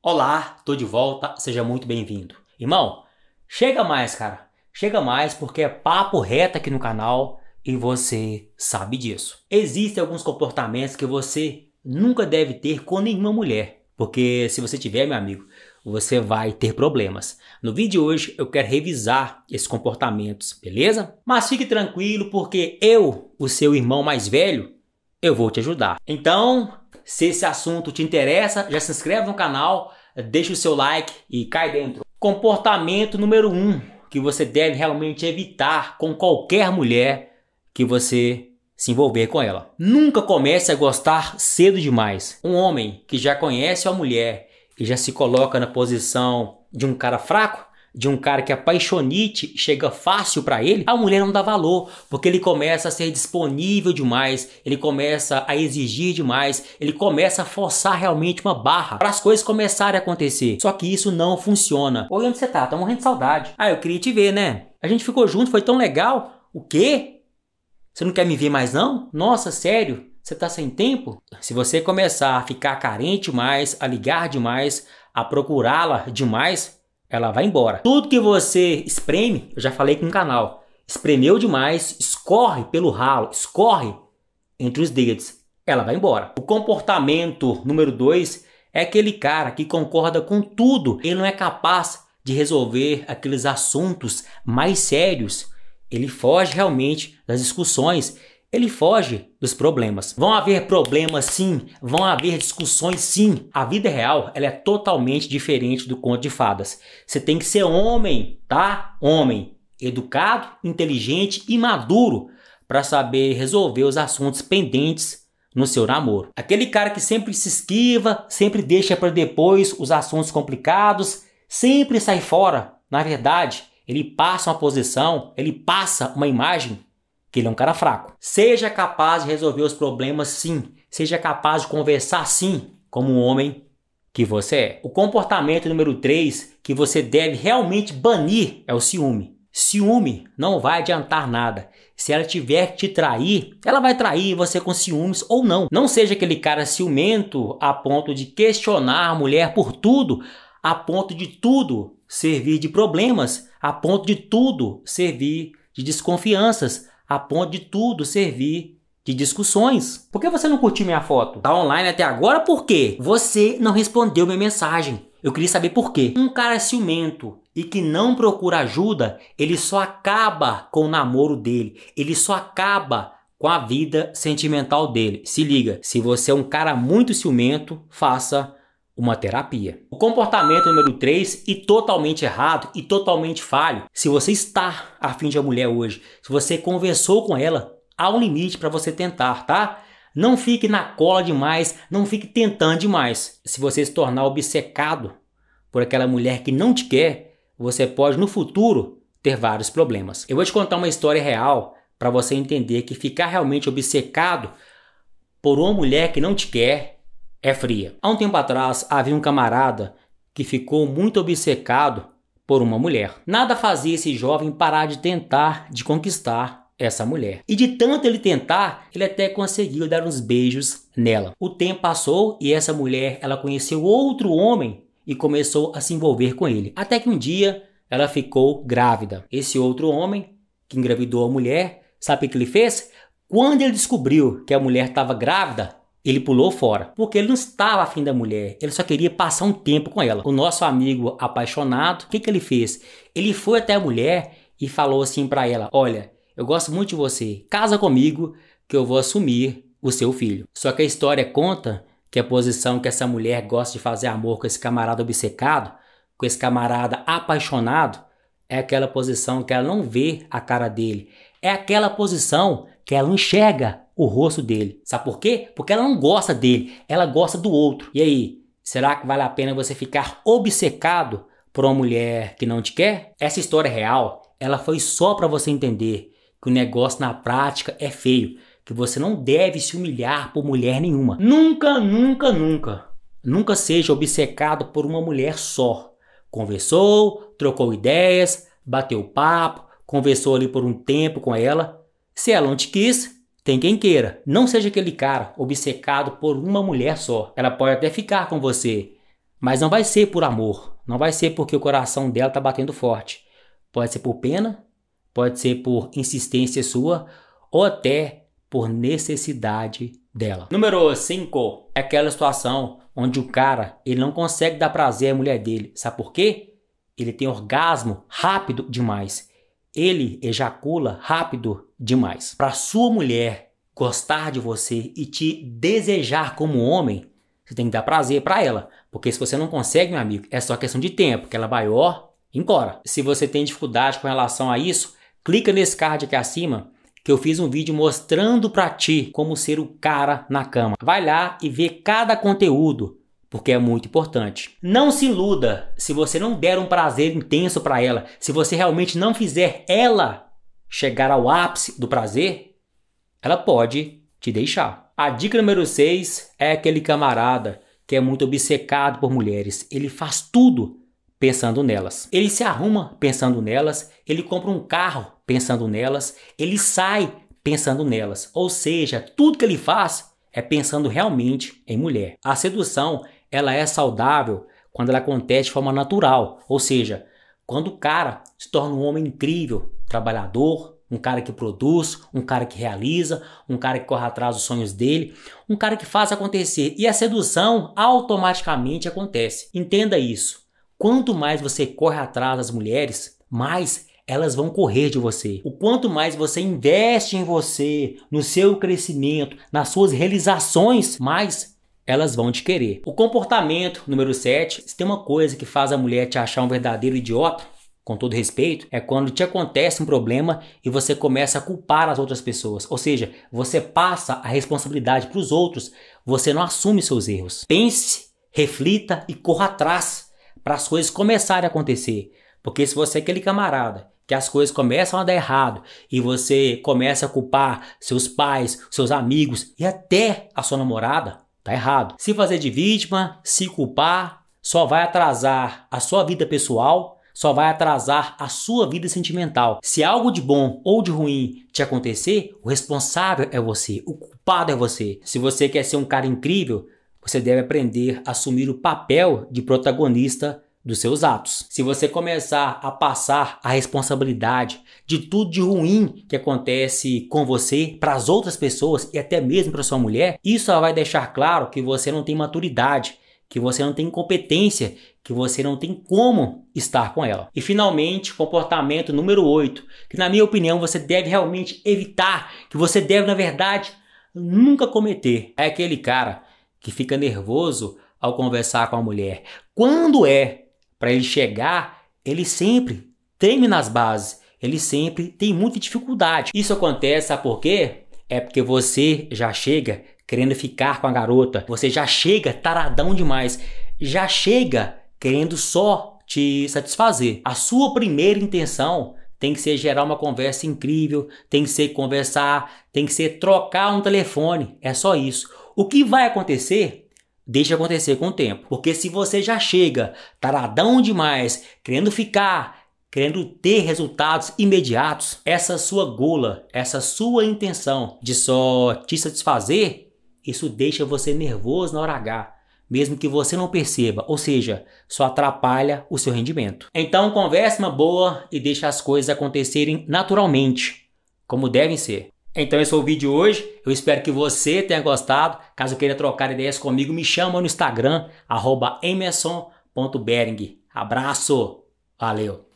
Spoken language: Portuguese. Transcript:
Olá, tô de volta, seja muito bem-vindo. Irmão, chega mais, cara. Chega mais porque é papo reto aqui no canal e você sabe disso. Existem alguns comportamentos que você nunca deve ter com nenhuma mulher, porque se você tiver, meu amigo, você vai ter problemas. No vídeo de hoje eu quero revisar esses comportamentos, beleza? Mas fique tranquilo porque eu, o seu irmão mais velho, eu vou te ajudar. Então, se esse assunto te interessa, já se inscreve no canal, deixa o seu like e cai dentro. Comportamento número 1 um, que você deve realmente evitar com qualquer mulher que você se envolver com ela. Nunca comece a gostar cedo demais. Um homem que já conhece uma mulher e já se coloca na posição de um cara fraco de um cara que é a paixonite chega fácil para ele, a mulher não dá valor, porque ele começa a ser disponível demais, ele começa a exigir demais, ele começa a forçar realmente uma barra para as coisas começarem a acontecer. Só que isso não funciona. Oi, onde você tá? Tá morrendo de saudade. Ah, eu queria te ver, né? A gente ficou junto, foi tão legal. O quê? Você não quer me ver mais não? Nossa, sério? Você tá sem tempo? Se você começar a ficar carente demais a ligar demais, a procurá-la demais, ela vai embora. Tudo que você espreme, eu já falei com o canal, espremeu demais, escorre pelo ralo, escorre entre os dedos, ela vai embora. O comportamento número dois é aquele cara que concorda com tudo, ele não é capaz de resolver aqueles assuntos mais sérios, ele foge realmente das discussões ele foge dos problemas. Vão haver problemas sim, vão haver discussões sim. A vida real, ela é totalmente diferente do conto de fadas. Você tem que ser homem, tá? Homem, educado, inteligente e maduro para saber resolver os assuntos pendentes no seu namoro. Aquele cara que sempre se esquiva, sempre deixa para depois os assuntos complicados, sempre sai fora. Na verdade, ele passa uma posição, ele passa uma imagem que ele é um cara fraco. Seja capaz de resolver os problemas, sim. Seja capaz de conversar, sim, como um homem que você é. O comportamento número 3 que você deve realmente banir é o ciúme. Ciúme não vai adiantar nada. Se ela tiver que te trair, ela vai trair você com ciúmes ou não. Não seja aquele cara ciumento a ponto de questionar a mulher por tudo, a ponto de tudo servir de problemas, a ponto de tudo servir de desconfianças, a ponto de tudo servir de discussões. Por que você não curtiu minha foto? Tá online até agora por quê? Você não respondeu minha mensagem. Eu queria saber por quê. Um cara ciumento e que não procura ajuda, ele só acaba com o namoro dele. Ele só acaba com a vida sentimental dele. Se liga, se você é um cara muito ciumento, faça uma terapia. O comportamento número 3 e totalmente errado e totalmente falho. Se você está afim de uma mulher hoje, se você conversou com ela, há um limite para você tentar, tá? Não fique na cola demais, não fique tentando demais. Se você se tornar obcecado por aquela mulher que não te quer, você pode no futuro ter vários problemas. Eu vou te contar uma história real para você entender que ficar realmente obcecado por uma mulher que não te quer é fria. Há um tempo atrás havia um camarada que ficou muito obcecado por uma mulher. Nada fazia esse jovem parar de tentar de conquistar essa mulher. E de tanto ele tentar, ele até conseguiu dar uns beijos nela. O tempo passou e essa mulher, ela conheceu outro homem e começou a se envolver com ele. Até que um dia ela ficou grávida. Esse outro homem que engravidou a mulher, sabe o que ele fez? Quando ele descobriu que a mulher estava grávida, ele pulou fora, porque ele não estava afim da mulher, ele só queria passar um tempo com ela. O nosso amigo apaixonado, o que, que ele fez? Ele foi até a mulher e falou assim para ela: Olha, eu gosto muito de você, casa comigo que eu vou assumir o seu filho. Só que a história conta que a posição que essa mulher gosta de fazer amor com esse camarada obcecado, com esse camarada apaixonado, é aquela posição que ela não vê a cara dele. É aquela posição que ela enxerga o rosto dele. Sabe por quê? Porque ela não gosta dele, ela gosta do outro. E aí, será que vale a pena você ficar obcecado por uma mulher que não te quer? Essa história é real, ela foi só para você entender que o negócio na prática é feio, que você não deve se humilhar por mulher nenhuma. Nunca, nunca, nunca. Nunca seja obcecado por uma mulher só. Conversou, trocou ideias, bateu papo, conversou ali por um tempo com ela. Se ela não te quis, tem quem queira, não seja aquele cara obcecado por uma mulher só. Ela pode até ficar com você, mas não vai ser por amor, não vai ser porque o coração dela tá batendo forte. Pode ser por pena, pode ser por insistência sua ou até por necessidade dela. Número 5 é aquela situação onde o cara ele não consegue dar prazer à mulher dele. Sabe por quê? Ele tem orgasmo rápido demais. Ele ejacula rápido demais. Para sua mulher gostar de você e te desejar como homem, você tem que dar prazer para ela. Porque se você não consegue, meu amigo, é só questão de tempo, que ela vai, ó, embora. Se você tem dificuldade com relação a isso, clica nesse card aqui acima que eu fiz um vídeo mostrando para ti como ser o cara na cama. Vai lá e vê cada conteúdo porque é muito importante. Não se iluda se você não der um prazer intenso para ela, se você realmente não fizer ela chegar ao ápice do prazer, ela pode te deixar. A dica número 6 é aquele camarada que é muito obcecado por mulheres. Ele faz tudo pensando nelas. Ele se arruma pensando nelas, ele compra um carro pensando nelas, ele sai pensando nelas. Ou seja, tudo que ele faz é pensando realmente em mulher. A sedução ela é saudável quando ela acontece de forma natural, ou seja, quando o cara se torna um homem incrível, trabalhador, um cara que produz, um cara que realiza, um cara que corre atrás dos sonhos dele, um cara que faz acontecer. E a sedução automaticamente acontece. Entenda isso. Quanto mais você corre atrás das mulheres, mais elas vão correr de você. O quanto mais você investe em você, no seu crescimento, nas suas realizações, mais elas vão te querer. O comportamento número 7, se tem uma coisa que faz a mulher te achar um verdadeiro idiota, com todo respeito, é quando te acontece um problema e você começa a culpar as outras pessoas. Ou seja, você passa a responsabilidade para os outros, você não assume seus erros. Pense, reflita e corra atrás para as coisas começarem a acontecer. Porque se você é aquele camarada que as coisas começam a dar errado e você começa a culpar seus pais, seus amigos e até a sua namorada, Tá errado. Se fazer de vítima, se culpar, só vai atrasar a sua vida pessoal, só vai atrasar a sua vida sentimental. Se algo de bom ou de ruim te acontecer, o responsável é você, o culpado é você. Se você quer ser um cara incrível, você deve aprender a assumir o papel de protagonista dos seus atos. Se você começar a passar a responsabilidade de tudo de ruim que acontece com você para as outras pessoas e até mesmo para sua mulher, isso vai deixar claro que você não tem maturidade, que você não tem competência, que você não tem como estar com ela. E finalmente, comportamento número 8, que na minha opinião você deve realmente evitar, que você deve na verdade nunca cometer. É aquele cara que fica nervoso ao conversar com a mulher. Quando é para ele chegar, ele sempre treme nas bases, ele sempre tem muita dificuldade. Isso acontece, sabe por quê? É porque você já chega querendo ficar com a garota, você já chega taradão demais, já chega querendo só te satisfazer. A sua primeira intenção tem que ser gerar uma conversa incrível, tem que ser conversar, tem que ser trocar um telefone, é só isso. O que vai acontecer Deixa acontecer com o tempo. Porque se você já chega taradão demais, querendo ficar, querendo ter resultados imediatos, essa sua gola, essa sua intenção de só te satisfazer, isso deixa você nervoso na hora H, mesmo que você não perceba, ou seja, só atrapalha o seu rendimento. Então, converse uma boa e deixe as coisas acontecerem naturalmente, como devem ser. Então esse foi o vídeo de hoje. Eu espero que você tenha gostado. Caso queira trocar ideias comigo, me chama no Instagram, arroba emerson.bering. Abraço, valeu!